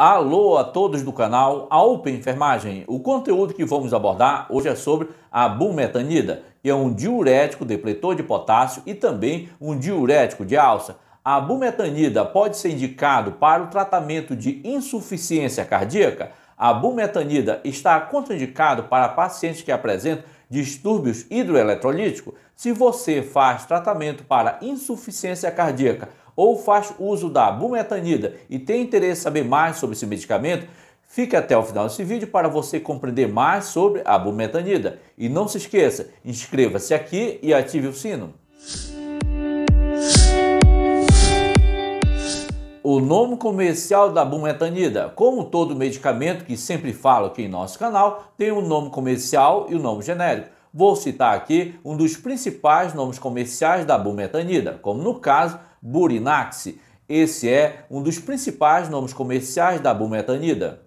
Alô a todos do canal Alpen Enfermagem. O conteúdo que vamos abordar hoje é sobre a bumetanida, que é um diurético depletor de potássio e também um diurético de alça. A bumetanida pode ser indicado para o tratamento de insuficiência cardíaca. A bumetanida está contraindicado para pacientes que apresentam distúrbios hidroeletrolíticos. Se você faz tratamento para insuficiência cardíaca ou faz uso da bumetanida e tem interesse em saber mais sobre esse medicamento, Fique até o final desse vídeo para você compreender mais sobre a bumetanida. E não se esqueça, inscreva-se aqui e ative o sino. O nome comercial da bumetanida, como todo medicamento que sempre falo aqui em nosso canal, tem um nome comercial e um nome genérico. Vou citar aqui um dos principais nomes comerciais da bumetanida, como no caso Burinaxi. Esse é um dos principais nomes comerciais da bumetanida.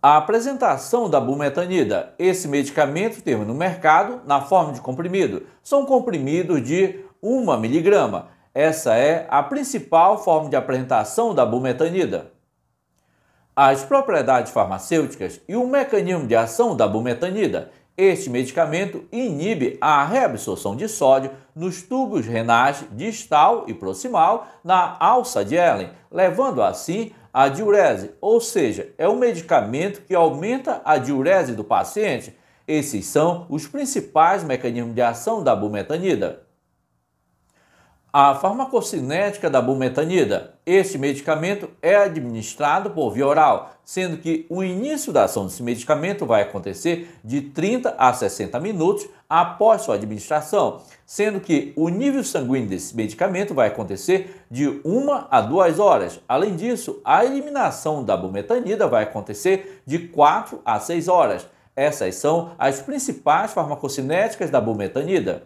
A apresentação da bumetanida. Esse medicamento tem no mercado na forma de comprimido. São comprimidos de 1 miligrama. Essa é a principal forma de apresentação da bumetanida. As propriedades farmacêuticas e o mecanismo de ação da bumetanida. Este medicamento inibe a reabsorção de sódio nos tubos renais distal e proximal na alça de Ellen, levando assim à diurese, ou seja, é um medicamento que aumenta a diurese do paciente. Esses são os principais mecanismos de ação da bumetanida. A farmacocinética da bumetanida. Este medicamento é administrado por via oral, sendo que o início da ação desse medicamento vai acontecer de 30 a 60 minutos após sua administração, sendo que o nível sanguíneo desse medicamento vai acontecer de 1 a 2 horas. Além disso, a eliminação da bumetanida vai acontecer de 4 a 6 horas. Essas são as principais farmacocinéticas da bumetanida.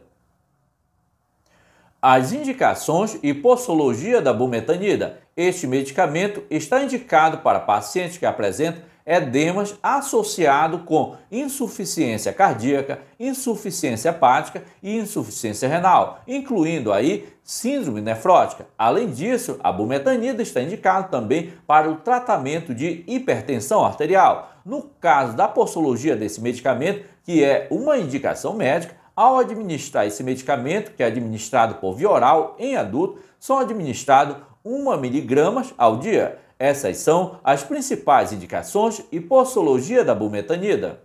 As indicações e posologia da bumetanida. Este medicamento está indicado para pacientes que apresentam edemas associado com insuficiência cardíaca, insuficiência hepática e insuficiência renal, incluindo aí síndrome nefrótica. Além disso, a bumetanida está indicada também para o tratamento de hipertensão arterial. No caso da posologia desse medicamento, que é uma indicação médica, ao administrar esse medicamento, que é administrado por via oral em adulto, são administrados 1 miligramas ao dia. Essas são as principais indicações e posologia da bumetanida.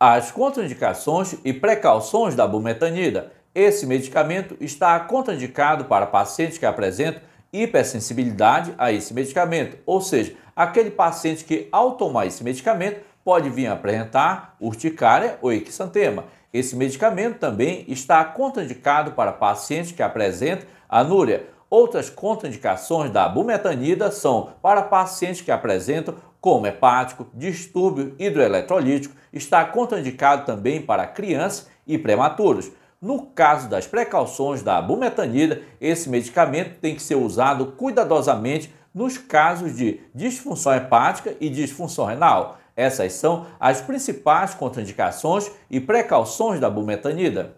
As contraindicações e precauções da bumetanida. Esse medicamento está contraindicado para pacientes que apresentam hipersensibilidade a esse medicamento, ou seja, aquele paciente que ao tomar esse medicamento pode vir a apresentar urticária ou eczantema. Esse medicamento também está contraindicado para pacientes que apresentam anúria. Outras contraindicações da bumetanida são para pacientes que apresentam coma hepático, distúrbio hidroeletrolítico, está contraindicado também para crianças e prematuros. No caso das precauções da bumetanida, esse medicamento tem que ser usado cuidadosamente nos casos de disfunção hepática e disfunção renal essas são as principais contraindicações e precauções da bumetanida.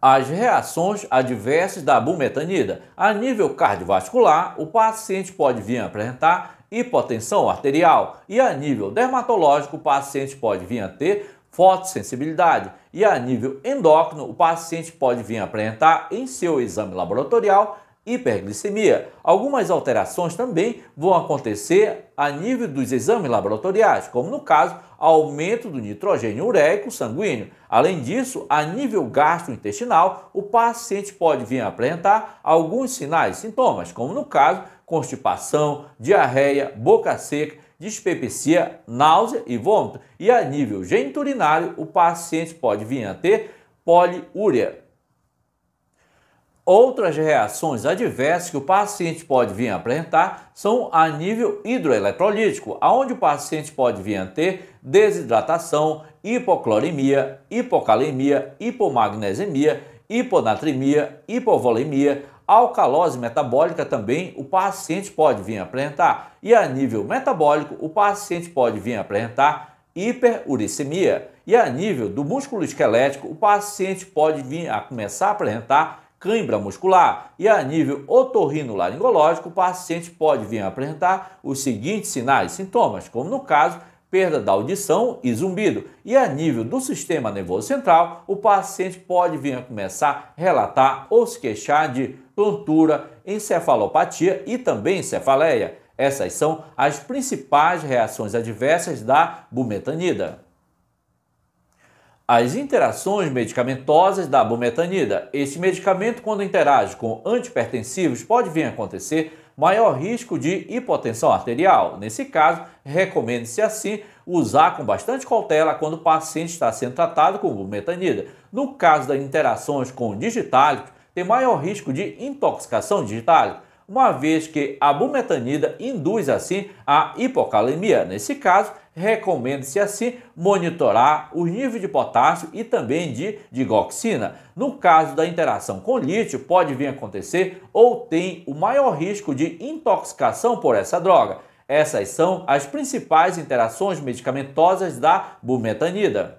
As reações adversas da bumetanida. A nível cardiovascular, o paciente pode vir apresentar hipotensão arterial e a nível dermatológico, o paciente pode vir a ter fotossensibilidade. E a nível endócrino, o paciente pode vir apresentar em seu exame laboratorial hiperglicemia. Algumas alterações também vão acontecer a nível dos exames laboratoriais, como no caso, aumento do nitrogênio ureico sanguíneo. Além disso, a nível gastrointestinal, o paciente pode vir a apresentar alguns sinais e sintomas, como no caso, constipação, diarreia, boca seca, dispepsia, náusea e vômito. E a nível geniturinário, o paciente pode vir a ter poliúria, Outras reações adversas que o paciente pode vir a apresentar são a nível hidroeletrolítico, onde o paciente pode vir a ter desidratação, hipocloremia, hipocalemia, hipomagnesemia, hiponatremia, hipovolemia, alcalose metabólica também o paciente pode vir a apresentar. E a nível metabólico, o paciente pode vir a apresentar hiperuricemia. E a nível do músculo esquelético, o paciente pode vir a começar a apresentar cãibra muscular e a nível otorrinolaringológico, o paciente pode vir a apresentar os seguintes sinais e sintomas, como no caso, perda da audição e zumbido. E a nível do sistema nervoso central, o paciente pode vir a começar a relatar ou se queixar de tontura, encefalopatia e também cefaleia. Essas são as principais reações adversas da bumetanida as interações medicamentosas da bumetanida. Este medicamento, quando interage com antipertensivos, pode vir a acontecer maior risco de hipotensão arterial. Nesse caso, recomenda se assim usar com bastante cautela quando o paciente está sendo tratado com bumetanida. No caso das interações com digitálicos, tem maior risco de intoxicação digitálica, uma vez que a bumetanida induz assim a hipocalemia. Nesse caso, recomenda-se assim monitorar o nível de potássio e também de digoxina. No caso da interação com lítio, pode vir a acontecer ou tem o maior risco de intoxicação por essa droga. Essas são as principais interações medicamentosas da bumetanida.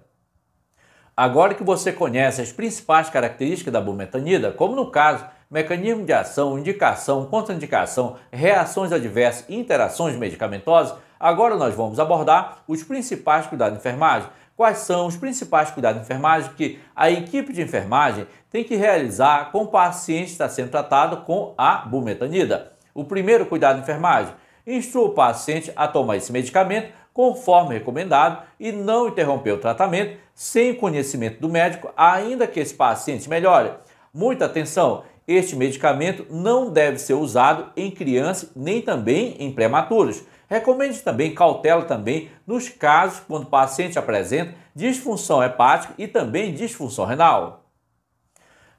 Agora que você conhece as principais características da bumetanida, como no caso mecanismo de ação, indicação, contraindicação, reações adversas e interações medicamentosas, Agora nós vamos abordar os principais cuidados de enfermagem. Quais são os principais cuidados de enfermagem que a equipe de enfermagem tem que realizar com o paciente que está sendo tratado com a bumetanida? O primeiro cuidado de enfermagem, instrua o paciente a tomar esse medicamento conforme recomendado e não interromper o tratamento sem conhecimento do médico, ainda que esse paciente melhore. Muita atenção! Este medicamento não deve ser usado em crianças nem também em prematuros. Recomende também cautela também nos casos quando o paciente apresenta disfunção hepática e também disfunção renal.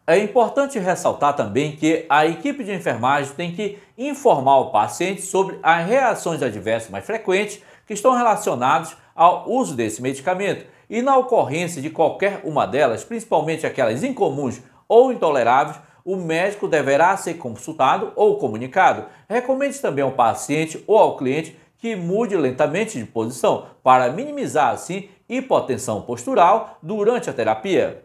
É importante ressaltar também que a equipe de enfermagem tem que informar o paciente sobre as reações adversas mais frequentes que estão relacionadas ao uso desse medicamento e na ocorrência de qualquer uma delas, principalmente aquelas incomuns ou intoleráveis, o médico deverá ser consultado ou comunicado. Recomende também ao paciente ou ao cliente que mude lentamente de posição para minimizar assim hipotensão postural durante a terapia.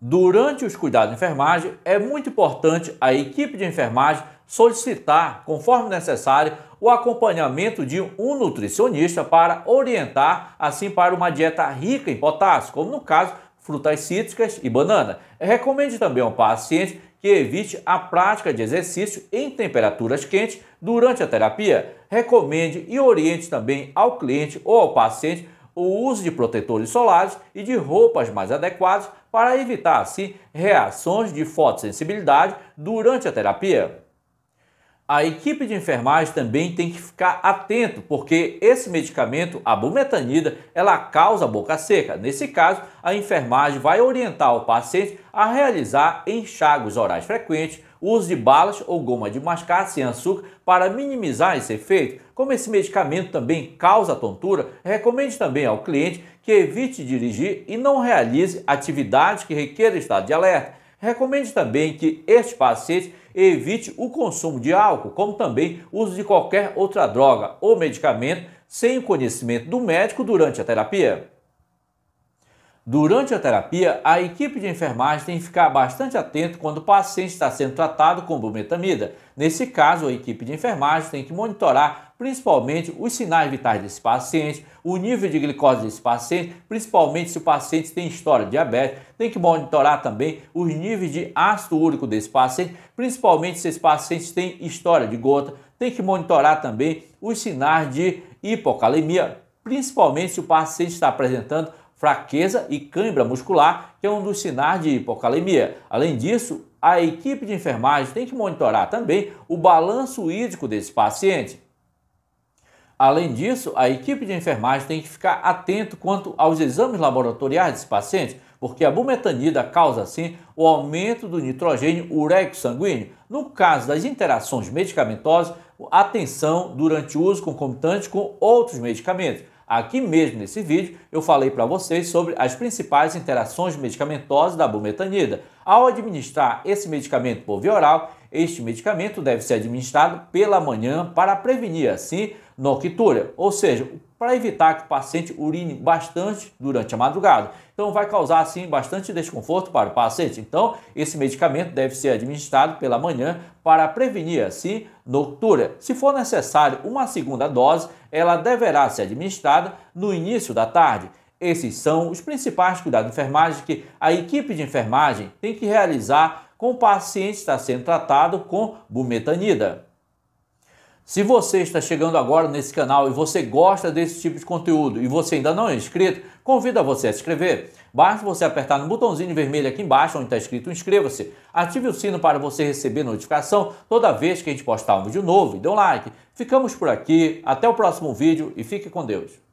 Durante os cuidados de enfermagem, é muito importante a equipe de enfermagem solicitar, conforme necessário, o acompanhamento de um nutricionista para orientar assim para uma dieta rica em potássio, como no caso frutas cítricas e banana. Recomende também ao paciente que evite a prática de exercício em temperaturas quentes durante a terapia. Recomende e oriente também ao cliente ou ao paciente o uso de protetores solares e de roupas mais adequadas para evitar, assim, reações de fotossensibilidade durante a terapia. A equipe de enfermagem também tem que ficar atento, porque esse medicamento, a bumetanida, ela causa boca seca. Nesse caso, a enfermagem vai orientar o paciente a realizar enxágues orais frequentes, uso de balas ou goma de mascar sem açúcar para minimizar esse efeito. Como esse medicamento também causa tontura, recomende também ao cliente que evite dirigir e não realize atividades que requerem estado de alerta. Recomende também que este paciente evite o consumo de álcool, como também o uso de qualquer outra droga ou medicamento sem o conhecimento do médico durante a terapia. Durante a terapia, a equipe de enfermagem tem que ficar bastante atento quando o paciente está sendo tratado com bumetamida. Nesse caso, a equipe de enfermagem tem que monitorar principalmente os sinais vitais desse paciente, o nível de glicose desse paciente, principalmente se o paciente tem história de diabetes, tem que monitorar também os níveis de ácido úrico desse paciente, principalmente se esse paciente tem história de gota, tem que monitorar também os sinais de hipocalemia, principalmente se o paciente está apresentando fraqueza e cãibra muscular, que é um dos sinais de hipocalemia. Além disso, a equipe de enfermagem tem que monitorar também o balanço hídrico desse paciente. Além disso, a equipe de enfermagem tem que ficar atento quanto aos exames laboratoriais desse paciente, porque a bumetanida causa sim o aumento do nitrogênio ureico sanguíneo. No caso das interações medicamentosas, atenção durante o uso concomitante com outros medicamentos. Aqui mesmo nesse vídeo eu falei para vocês sobre as principais interações medicamentosas da bumetanida. Ao administrar esse medicamento por via oral, este medicamento deve ser administrado pela manhã para prevenir assim noctúria, ou seja, para evitar que o paciente urine bastante durante a madrugada. Então vai causar assim bastante desconforto para o paciente. Então esse medicamento deve ser administrado pela manhã para prevenir assim noctúria. Se for necessário uma segunda dose, ela deverá ser administrada no início da tarde. Esses são os principais cuidados de enfermagem que a equipe de enfermagem tem que realizar com o paciente que está sendo tratado com bumetanida. Se você está chegando agora nesse canal e você gosta desse tipo de conteúdo e você ainda não é inscrito, convido a você a se inscrever. Basta você apertar no botãozinho vermelho aqui embaixo onde está escrito inscreva-se. Ative o sino para você receber notificação toda vez que a gente postar um vídeo novo e dê um like. Ficamos por aqui, até o próximo vídeo e fique com Deus.